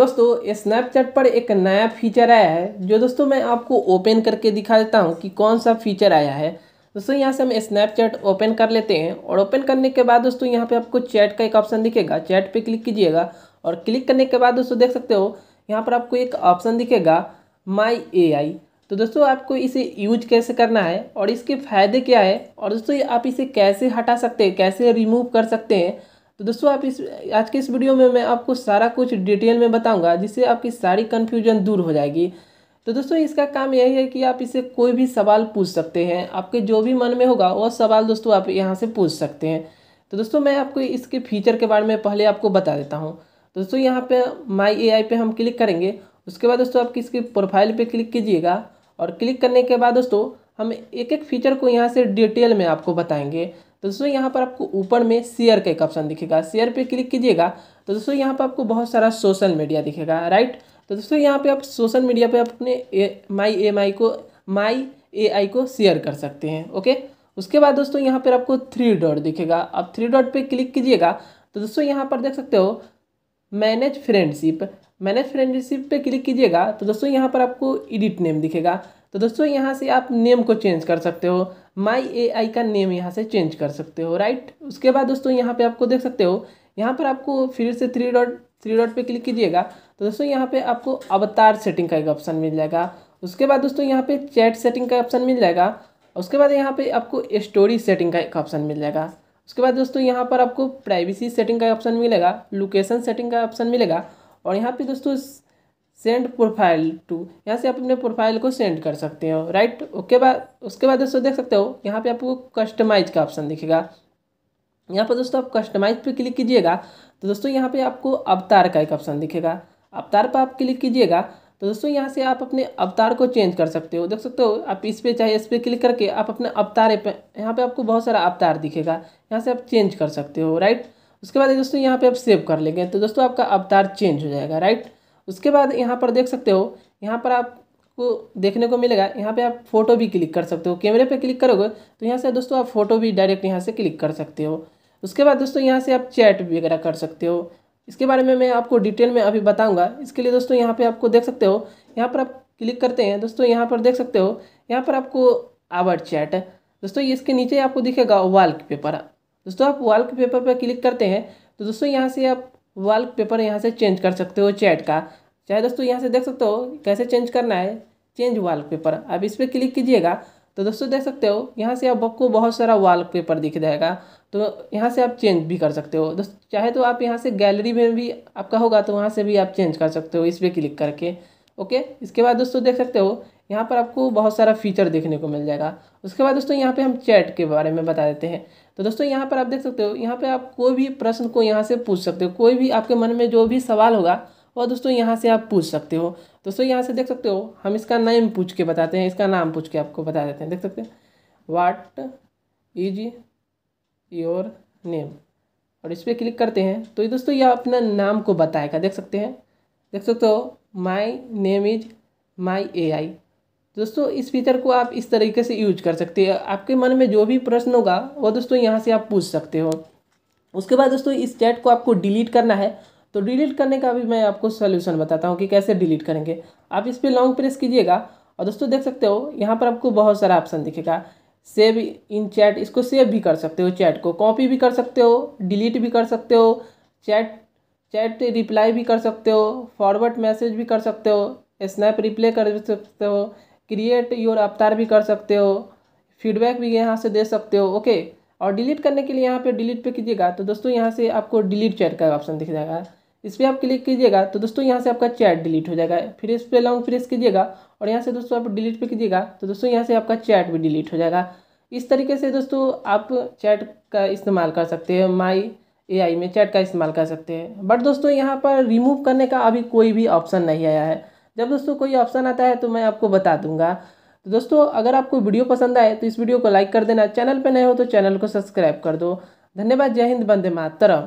दोस्तों स्नैपचैट पर एक नया फीचर आया है जो दोस्तों मैं आपको ओपन करके दिखा देता हूँ कि कौन सा फीचर आया है दोस्तों यहाँ से हम स्नैपचैट ओपन कर लेते हैं और ओपन करने के बाद दोस्तों यहाँ पे आपको चैट का एक ऑप्शन दिखेगा चैट पे क्लिक कीजिएगा और क्लिक करने के बाद दोस्तों देख सकते हो यहाँ पर आपको एक ऑप्शन दिखेगा माई ए तो दोस्तों आपको इसे यूज कैसे करना है और इसके फ़ायदे क्या है और दोस्तों आप इसे कैसे हटा सकते हैं कैसे रिमूव कर सकते हैं तो दोस्तों आप इस आज के इस वीडियो में मैं आपको सारा कुछ डिटेल में बताऊंगा जिससे आपकी सारी कन्फ्यूजन दूर हो जाएगी तो दोस्तों इसका काम यही है कि आप इसे कोई भी सवाल पूछ सकते हैं आपके जो भी मन में होगा वह सवाल दोस्तों आप यहाँ से पूछ सकते हैं तो दोस्तों मैं आपको इसके फीचर के बारे में पहले आपको बता देता हूँ तो दोस्तों यहाँ पर माई ए आई हम क्लिक करेंगे उसके बाद दोस्तों आप इसके प्रोफाइल पे क्लिक कीजिएगा और क्लिक करने के बाद दोस्तों हम एक एक फीचर को यहाँ से डिटेल में आपको बताएंगे तो दोस्तों यहाँ पर आपको ऊपर में शेयर का एक ऑप्शन दिखेगा शेयर पे क्लिक कीजिएगा तो दोस्तों यहाँ पर आपको बहुत सारा सोशल मीडिया दिखेगा राइट तो दोस्तों यहाँ पे आप सोशल मीडिया पे अपने माई एम आई को माई ए आई को शेयर कर सकते हैं ओके उसके बाद दोस्तों यहाँ पर आपको थ्री डॉट दिखेगा आप थ्री डॉट पर क्लिक कीजिएगा तो दोस्तों यहाँ पर देख सकते हो मैनेज फ्रेंडशिप मैनेज फ्रेंडशिप पे क्लिक कीजिएगा तो दोस्तों यहाँ पर आपको एडिट नेम दिखेगा तो दोस्तों यहाँ से आप नेम को चेंज कर सकते हो माई ए आई का नेम यहाँ से चेंज कर सकते हो राइट उसके बाद दोस्तों यहाँ पे आपको देख सकते हो यहाँ पर आपको फिर से थ्री डॉट थ्री डॉट पे क्लिक कीजिएगा तो दोस्तों यहाँ पे आपको अवतार सेटिंग का एक ऑप्शन मिल जाएगा उसके बाद दोस्तों यहाँ पे चैट सेटिंग का ऑप्शन मिल जाएगा उसके बाद यहाँ पे आपको स्टोरी सेटिंग का एक ऑप्शन मिल जाएगा उसके बाद दोस्तों यहाँ पर आपको प्राइवेसी सेटिंग का ऑप्शन मिलेगा लोकेशन सेटिंग का ऑप्शन मिलेगा और यहाँ पे दोस्तों सेंड प्रोफाइल टू यहाँ से आप अपने प्रोफाइल को सेंड कर सकते हो राइट ओके बाद उसके बाद दोस्तों देख सकते हो यहाँ पे आपको कस्टमाइज का ऑप्शन दिखेगा यहाँ पर दोस्तों आप कस्टमाइज पे क्लिक कीजिएगा तो दोस्तों यहाँ पे आपको अवतार का एक ऑप्शन दिखेगा अवतार पर आप क्लिक कीजिएगा तो दोस्तों यहाँ से आप अपने अवतार को चेंज कर सकते हो देख सकते हो आप इस पर चाहे इस पर क्लिक करके आप अपने अवतार पर यहाँ पर आपको बहुत सारा अवतार दिखेगा यहाँ से आप चेंज कर सकते हो राइट उसके बाद दोस्तों यहाँ पर आप सेव कर लेंगे तो दोस्तों आपका अवतार चेंज हो जाएगा राइट उसके बाद यहाँ पर देख सकते हो यहाँ पर आपको देखने को मिलेगा यहाँ पे आप फोटो भी क्लिक कर सकते हो कैमरे पे क्लिक करोगे तो यहाँ से दोस्तों आप फोटो भी डायरेक्ट यहाँ से क्लिक कर सकते हो उसके बाद दोस्तों यहाँ से आप चैट वगैरह कर सकते हो इसके बारे में मैं आपको डिटेल में अभी बताऊँगा इसके लिए दोस्तों यहाँ पर आपको देख सकते हो यहाँ पर आप क्लिक करते हैं दोस्तों यहाँ पर देख सकते हो यहाँ पर आपको आवर चैट दोस्तों इसके नीचे आपको दिखेगा वाल पेपर दोस्तों आप वाल पेपर पर क्लिक करते हैं तो दोस्तों यहाँ से आप वाल पेपर यहाँ से चेंज कर सकते हो चैट का चाहे दोस्तों यहाँ से देख सकते हो कैसे चेंज करना है चेंज वाल पेपर अब इस पर क्लिक कीजिएगा तो दोस्तों देख सकते हो यहाँ से आप आपको बहुत सारा वाल पेपर दिख जाएगा तो यहाँ से आप चेंज भी कर सकते हो दोस्तों चाहे तो आप यहाँ से गैलरी में भी आपका होगा तो वहाँ से भी आप चेंज कर सकते हो इस पर क्लिक करके ओके इसके बाद दोस्तों देख सकते हो यहाँ पर आपको बहुत सारा फीचर देखने को मिल जाएगा उसके बाद दोस्तों यहाँ पे हम चैट के बारे में बता देते हैं तो दोस्तों यहाँ पर आप देख सकते हो यहाँ पे आप कोई भी प्रश्न को यहाँ से पूछ सकते हो कोई भी आपके मन में जो भी सवाल होगा और दोस्तों यहाँ से आप पूछ सकते हो दोस्तों यहाँ से देख सकते हो हम इसका नेम पूछ के बताते हैं इसका नाम पूछ के आपको बता देते हैं देख सकते हैं वाट इज योर नेम और इस पर क्लिक करते हैं तो ये दोस्तों यह अपना नाम को बताएगा देख सकते हैं देख सकते हो माई नेम इज माई ए आई दोस्तों इस फीचर को आप इस तरीके से यूज कर सकते हैं आपके मन में जो भी प्रश्न होगा वो दोस्तों यहाँ से आप पूछ सकते हो उसके बाद दोस्तों इस चैट को आपको डिलीट करना है तो डिलीट करने का भी मैं आपको सोल्यूशन बताता हूँ कि कैसे डिलीट करेंगे आप इस पर लॉन्ग प्रेस कीजिएगा और दोस्तों देख सकते हो यहाँ पर आपको बहुत सारा ऑप्शन दिखेगा सेव इन चैट इसको सेव भी कर सकते हो चैट को कॉपी भी कर सकते हो डिलीट भी कर सकते हो चैट चैट रिप्लाई भी कर सकते हो फॉरवर्ड मैसेज भी कर सकते हो स्नैप रिप्ले कर सकते हो क्रिएट योर अवतार भी कर सकते हो फीडबैक भी यहाँ से दे सकते हो ओके और डिलीट करने के लिए यहाँ पे डिलीट पे कीजिएगा तो दोस्तों यहाँ से आपको डिलीट चैट का ऑप्शन दिख जाएगा इस पर आप क्लिक कीजिएगा तो दोस्तों यहाँ से आपका चैट डिलीट हो जाएगा फिर इस पर लॉन्ग प्रेस कीजिएगा और यहाँ से दोस्तों आप डिलीट पर कीजिएगा तो दोस्तों यहाँ से आपका चैट भी डिलीट हो जाएगा इस तरीके से दोस्तों आप चैट का इस्तेमाल कर सकते हैं माई एआई में चैट का इस्तेमाल कर सकते हैं बट दोस्तों यहाँ पर रिमूव करने का अभी कोई भी ऑप्शन नहीं आया है जब दोस्तों कोई ऑप्शन आता है तो मैं आपको बता दूंगा तो दोस्तों अगर आपको वीडियो पसंद आए तो इस वीडियो को लाइक कर देना चैनल पर नए हो तो चैनल को सब्सक्राइब कर दो धन्यवाद जय हिंद बंदे मातरम